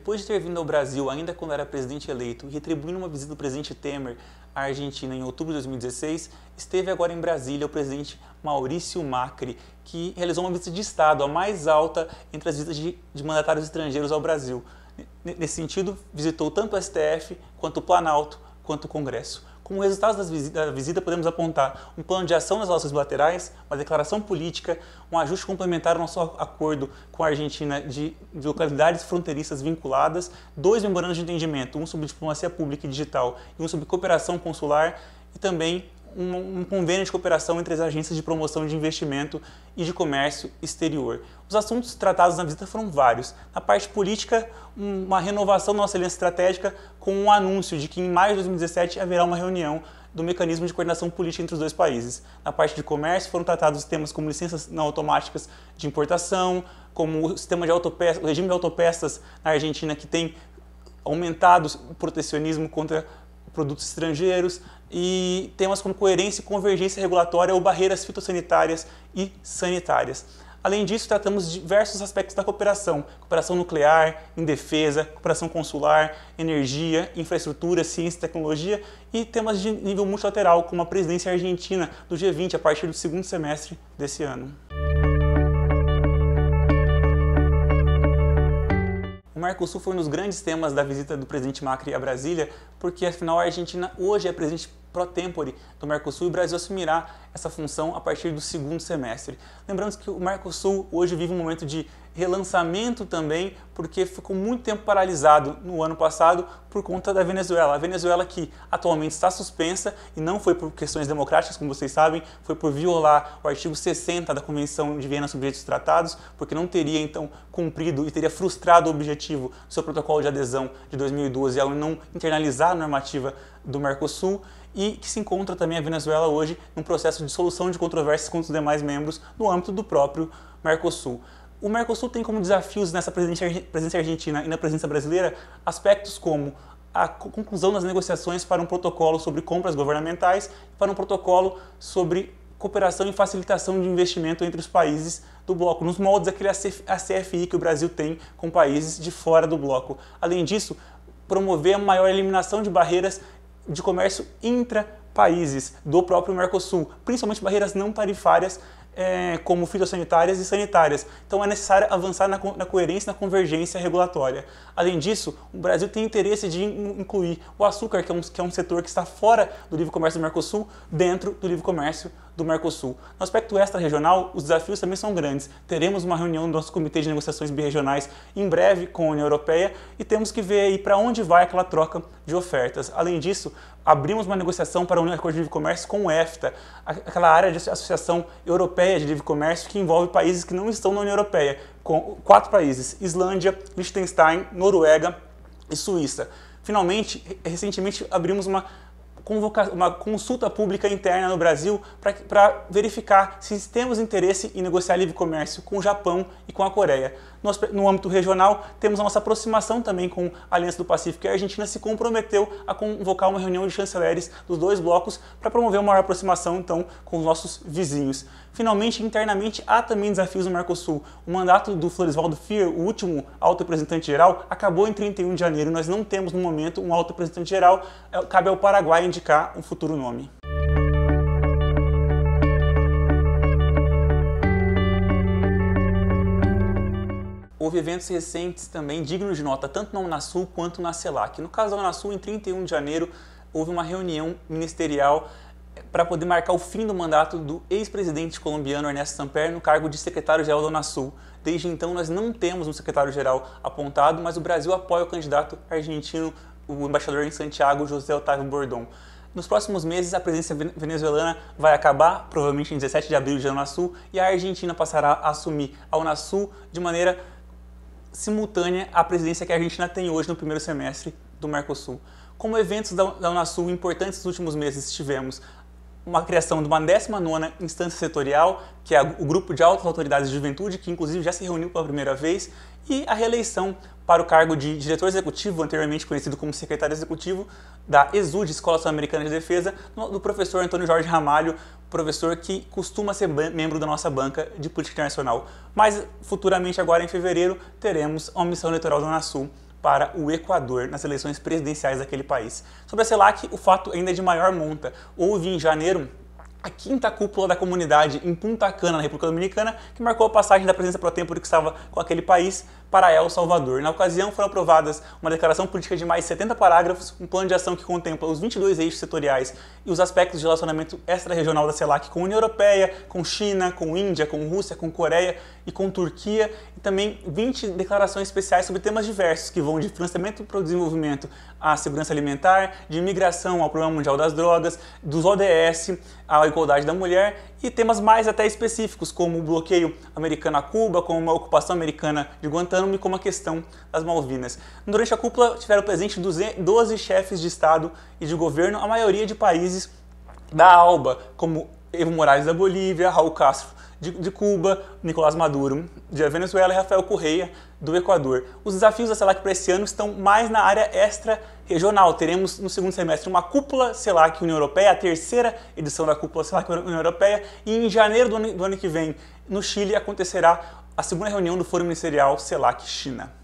depois de ter vindo ao Brasil, ainda quando era presidente eleito, e retribuindo uma visita do presidente Temer à Argentina em outubro de 2016, esteve agora em Brasília o presidente Maurício Macri, que realizou uma visita de Estado, a mais alta entre as visitas de, de mandatários estrangeiros ao Brasil. Nesse sentido, visitou tanto o STF, quanto o Planalto, quanto o Congresso. Com resultado resultados visita, da visita, podemos apontar um plano de ação nas relações bilaterais, uma declaração política, um ajuste complementar ao nosso acordo com a Argentina de localidades fronteiriças vinculadas, dois memorandos de entendimento, um sobre diplomacia pública e digital e um sobre cooperação consular, e também um, um, convênio de cooperação entre as agências de promoção de investimento e de comércio exterior. Os assuntos tratados na visita foram vários. Na parte política, um, uma renovação da nossa aliança estratégica com um anúncio de que em maio de 2017 haverá uma reunião do mecanismo de coordenação política entre os dois países. Na parte de comércio, foram tratados temas como licenças não automáticas de importação, como o sistema de autopeças, o regime de autopeças na Argentina que tem aumentado o protecionismo contra produtos estrangeiros e temas como coerência e convergência regulatória ou barreiras fitossanitárias e sanitárias. Além disso, tratamos diversos aspectos da cooperação: cooperação nuclear, em defesa, cooperação consular, energia, infraestrutura, ciência e tecnologia e temas de nível multilateral, como a presidência argentina do G20 a partir do segundo semestre desse ano. o Mercosul foi um dos grandes temas da visita do presidente Macri à Brasília, porque afinal a Argentina hoje é presidente pro tempore do Mercosul e o Brasil assumirá essa função a partir do segundo semestre. Lembrando que o Mercosul hoje vive um momento de relançamento também, porque ficou muito tempo paralisado no ano passado por conta da Venezuela. A Venezuela que atualmente está suspensa e não foi por questões democráticas, como vocês sabem, foi por violar o artigo 60 da Convenção de Viena sobre Direitos Tratados, porque não teria então cumprido e teria frustrado o objetivo do seu protocolo de adesão de 2012 ao não internalizar a normativa do Mercosul e que se encontra também a Venezuela hoje num processo de solução de controvérsias com os demais membros no âmbito do próprio Mercosul o Mercosul tem como desafios nessa presença argentina e na presença brasileira aspectos como a conclusão das negociações para um protocolo sobre compras governamentais e para um protocolo sobre cooperação e facilitação de investimento entre os países do bloco, nos moldes daquele ACFI que o Brasil tem com países de fora do bloco. Além disso, promover a maior eliminação de barreiras de comércio intra países do próprio Mercosul, principalmente barreiras não tarifárias é, como fitossanitárias e sanitárias. Então é necessário avançar na, na coerência e na convergência regulatória. Além disso, o Brasil tem interesse de incluir o açúcar, que é um, que é um setor que está fora do livre comércio do Mercosul, dentro do livre comércio do Mercosul. No aspecto extra-regional, os desafios também são grandes. Teremos uma reunião do nosso Comitê de Negociações Birregionais em breve com a União Europeia e temos que ver aí para onde vai aquela troca de ofertas. Além disso, abrimos uma negociação para a União Acordo de Livre Comércio com o EFTA, aquela área de associação europeia de livre comércio que envolve países que não estão na União Europeia, com quatro países: Islândia, Liechtenstein, Noruega e Suíça. Finalmente, recentemente abrimos uma uma consulta pública interna no Brasil para verificar se temos interesse em negociar livre comércio com o Japão e com a Coreia. Nós, no âmbito regional, temos a nossa aproximação também com a Aliança do Pacífico e a Argentina se comprometeu a convocar uma reunião de chanceleres dos dois blocos para promover uma maior aproximação então com os nossos vizinhos. Finalmente, internamente, há também desafios no Mercosul. O mandato do Floresvaldo Fier, o último alto representante geral, acabou em 31 de janeiro. Nós não temos, no momento, um alto representante geral. É, cabe ao Paraguai indicar um futuro nome. houve eventos recentes também dignos de nota, tanto na Unasul quanto na CELAC. No caso da Unasul, em 31 de janeiro, houve uma reunião ministerial para poder marcar o fim do mandato do ex-presidente colombiano Ernesto Samper no cargo de secretário-geral da Unasul. Desde então, nós não temos um secretário-geral apontado, mas o Brasil apoia o candidato argentino, o embaixador em Santiago, José Otávio Bordon. Nos próximos meses, a presença venezuelana vai acabar, provavelmente em 17 de abril de Unasul, e a Argentina passará a assumir a Unasul de maneira simultânea à presidência que a Argentina tem hoje no primeiro semestre do Mercosul. Como eventos da Unasul importantes nos últimos meses, tivemos uma criação de uma 19 instância setorial, que é o grupo de altas autoridades de juventude, que inclusive já se reuniu pela primeira vez, e a reeleição para o cargo de diretor executivo, anteriormente conhecido como secretário executivo da ESUD, Escola Sul-Americana de Defesa, do professor Antônio Jorge Ramalho, professor que costuma ser membro da nossa banca de política internacional. Mas futuramente, agora em fevereiro, teremos a missão eleitoral da Unasul para o Equador nas eleições presidenciais daquele país. Sobre a CELAC, o fato ainda é de maior monta. Houve em janeiro a quinta cúpula da comunidade em Punta Cana, na República Dominicana, que marcou a passagem da presença pro tempo que estava com aquele país para El Salvador. Na ocasião, foram aprovadas uma declaração política de mais 70 parágrafos, um plano de ação que contempla os 22 eixos setoriais e os aspectos de relacionamento extra-regional da CELAC com a União Europeia, com China, com Índia, com Rússia, com Coreia e com Turquia, e também 20 declarações especiais sobre temas diversos, que vão de financiamento para o desenvolvimento à segurança alimentar, de imigração ao Programa Mundial das Drogas, dos ODS à igualdade da mulher e temas mais até específicos, como o bloqueio americano a Cuba, como a ocupação americana de Guantánamo e como a questão das Malvinas. Durante a cúpula tiveram presente 12 chefes de Estado e de governo, a maioria de países da ALBA, como Evo Morales da Bolívia, Raul Castro de, de Cuba, Nicolás Maduro, de Venezuela e Rafael Correia, do Equador. Os desafios da CELAC para esse ano estão mais na área extra-regional. Teremos no segundo semestre uma cúpula CELAC União Europeia, a terceira edição da cúpula CELAC União Europeia, e em janeiro do ano, do ano que vem, no Chile, acontecerá a segunda reunião do Fórum Ministerial CELAC China.